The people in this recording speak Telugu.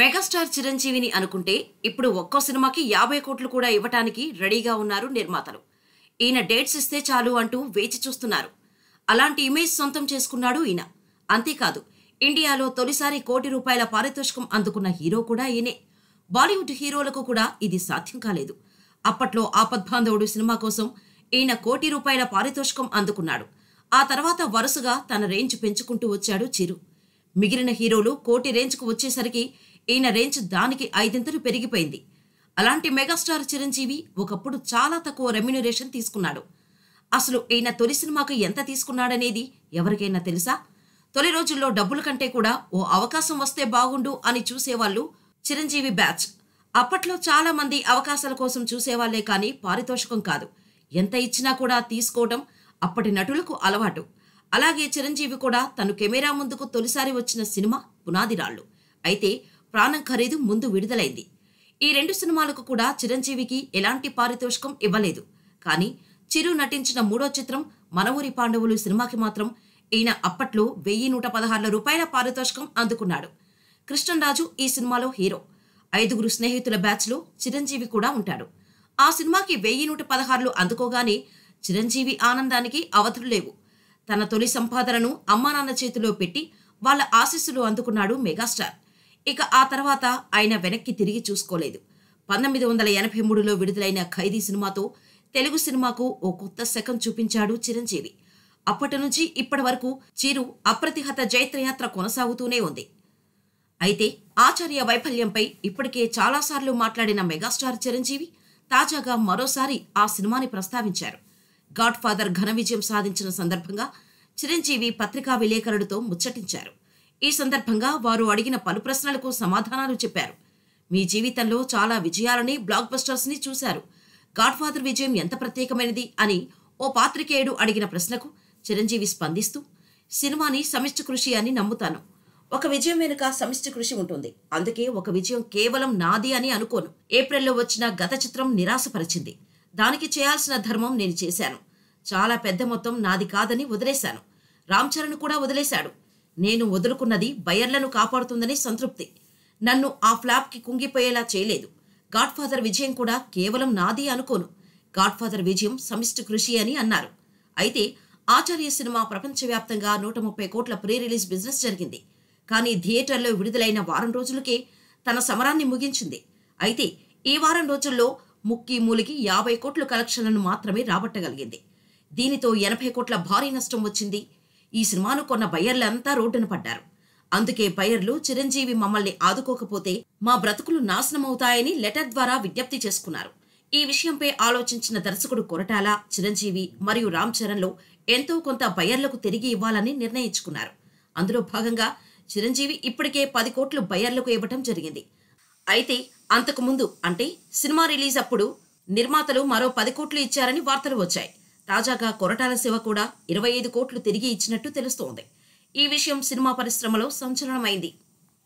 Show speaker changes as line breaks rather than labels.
మెగాస్టార్ చిరంజీవిని అనుకుంటే ఇప్పుడు ఒక్కో సినిమాకి యాభై కోట్లు కూడా ఇవ్వటానికి రెడీగా ఉన్నారు నిర్మాతలు ఈయన డేట్స్ ఇస్తే చాలు అంటూ వేచి చూస్తున్నారు అలాంటి ఇమేజ్ సొంతం చేసుకున్నాడు ఈయన అంతేకాదు ఇండియాలో తొలిసారి కోటి రూపాయల పారితోషికం అందుకున్న హీరో కూడా ఈయనే బాలీవుడ్ హీరోలకు కూడా ఇది సాధ్యం కాలేదు అప్పట్లో ఆపద్బాంధవుడు సినిమా కోసం ఈయన కోటి రూపాయల పారితోషికం అందుకున్నాడు ఆ తర్వాత వరుసగా తన రేంజ్ పెంచుకుంటూ వచ్చాడు చిరు మిగిలిన హీరోలు కోటి రేంజ్కు వచ్చేసరికి ఈయన రేంజ్ దానికి ఐదింతలు పెరిగిపోయింది అలాంటి మెగాస్టార్ చిరంజీవి ఒకప్పుడు చాలా తక్కువ రెమ్యునరేషన్ తీసుకున్నాడు అసలు ఈయన తొలి సినిమాకు ఎంత తీసుకున్నాడనేది ఎవరికైనా తెలుసా తొలి రోజుల్లో డబ్బుల కంటే కూడా ఓ అవకాశం వస్తే బాగుండు అని చూసేవాళ్ళు చిరంజీవి బ్యాచ్ అప్పట్లో చాలా మంది అవకాశాల కోసం చూసేవాళ్లే కానీ పారితోషికం కాదు ఎంత ఇచ్చినా కూడా తీసుకోవడం అప్పటి నటులకు అలవాటు అలాగే చిరంజీవి కూడా తను కెమెరా ముందుకు తొలిసారి వచ్చిన సినిమా పునాదిరాళ్ళు అయితే ప్రాణం ఖరీదు ముందు విడుదలైంది ఈ రెండు సినిమాలకు కూడా చిరంజీవికి ఎలాంటి పారితోషికం ఇవ్వలేదు కానీ చిరు నటించిన మూడో చిత్రం మనవూరి పాండవులు సినిమాకి మాత్రం ఈయన అప్పట్లో వెయ్యి నూట పదహారుల రూపాయల పారితోషికం అందుకున్నాడు కృష్ణరాజు ఈ సినిమాలో హీరో ఐదుగురు స్నేహితుల బ్యాచ్లో చిరంజీవి కూడా ఉంటాడు ఆ సినిమాకి వెయ్యి నూట పదహారులు అందుకోగానే చిరంజీవి ఆనందానికి అవధులు లేవు తన తొలి సంపాదనను అమ్మానాన్న చేతిలో పెట్టి వాళ్ళ ఆశీస్సులు అందుకున్నాడు మెగాస్టార్ ఇక ఆ తర్వాత ఆయన వెనక్కి తిరిగి చూసుకోలేదు పంతొమ్మిది వందల ఎనభై మూడులో విడుదలైన ఖైదీ సినిమాతో తెలుగు సినిమాకు ఓ కొత్త శకం చూపించాడు చిరంజీవి అప్పటి నుంచి ఇప్పటి వరకు చిరు అప్రతిహత జైత్రయాత్ర కొనసాగుతూనే ఉంది అయితే ఆచార్య వైఫల్యంపై ఇప్పటికే చాలాసార్లు మాట్లాడిన మెగాస్టార్ చిరంజీవి తాజాగా మరోసారి ఆ సినిమాని ప్రస్తావించారు గాడ్ఫాదర్ ఘన విజయం సాధించిన సందర్భంగా చిరంజీవి పత్రికా విలేకరుడితో ముచ్చటించారు ఈ సందర్భంగా వారు అడిగిన పలు ప్రశ్నలకు సమాధానాలు చెప్పారు మీ జీవితంలో చాలా విజయాలని బ్లాక్ బస్టర్స్ని చూశారు గాడ్ఫాదర్ విజయం ఎంత ప్రత్యేకమైనది అని ఓ పాత్రికేయుడు అడిగిన ప్రశ్నకు చిరంజీవి స్పందిస్తూ సినిమాని సమిష్టి కృషి అని నమ్ముతాను ఒక విజయం వెనుక సమిష్టి కృషి ఉంటుంది అందుకే ఒక విజయం కేవలం నాది అని అనుకోను ఏప్రిల్లో వచ్చిన గత చిత్రం నిరాశపరిచింది దానికి చేయాల్సిన ధర్మం నేను చేశాను చాలా పెద్ద మొత్తం నాది కాదని వదిలేశాను రామ్ చరణ్ కూడా వదిలేశాడు నేను వదులుకున్నది బయర్లను కాపాడుతుందని సంతృప్తి నన్ను ఆ ఫ్లాప్కి కుంగిపోయేలా చేయలేదు గాడ్ఫాదర్ విజయం కూడా కేవలం నాది అనుకోను గాడ్ఫాదర్ విజయం సమిష్టి కృషి అని అన్నారు అయితే ఆచార్య సినిమా ప్రపంచవ్యాప్తంగా నూట ముప్పై కోట్ల ప్రీ రిలీజ్ బిజినెస్ జరిగింది కానీ థియేటర్లో విడుదలైన వారం రోజులకే తన సమరాన్ని ముగించింది అయితే ఈ వారం రోజుల్లో ముక్కి మూలికి యాభై కోట్ల కలెక్షన్లను మాత్రమే రాబట్టగలిగింది దీనితో ఎనభై కోట్ల భారీ నష్టం వచ్చింది ఈ సినిమాను కొన్న బయ్యర్లంతా రోడ్డున పడ్డారు అందుకే బయర్లు చిరంజీవి మమ్మల్ని ఆదుకోకపోతే మా బ్రతుకులు నాశనమవుతాయని లెటర్ ద్వారా విజ్ఞప్తి చేసుకున్నారు ఈ విషయంపై ఆలోచించిన దర్శకుడు కొరటాల చిరంజీవి మరియు రామ్ చరణ్లో ఎంతో కొంత బయర్లకు తిరిగి ఇవ్వాలని నిర్ణయించుకున్నారు అందులో భాగంగా చిరంజీవి ఇప్పటికే పది కోట్లు బయర్లకు ఇవ్వటం జరిగింది అయితే అంతకుముందు అంటే సినిమా రిలీజ్ అప్పుడు నిర్మాతలు మరో పది కోట్లు ఇచ్చారని వార్తలు వచ్చాయి తాజాగా కొరటాల శివ కూడా ఇరవై ఐదు కోట్లు తిరిగి ఇచ్చినట్టు తెలుస్తోంది ఈ విషయం సినిమా పరిశ్రమలో సంచలనమైంది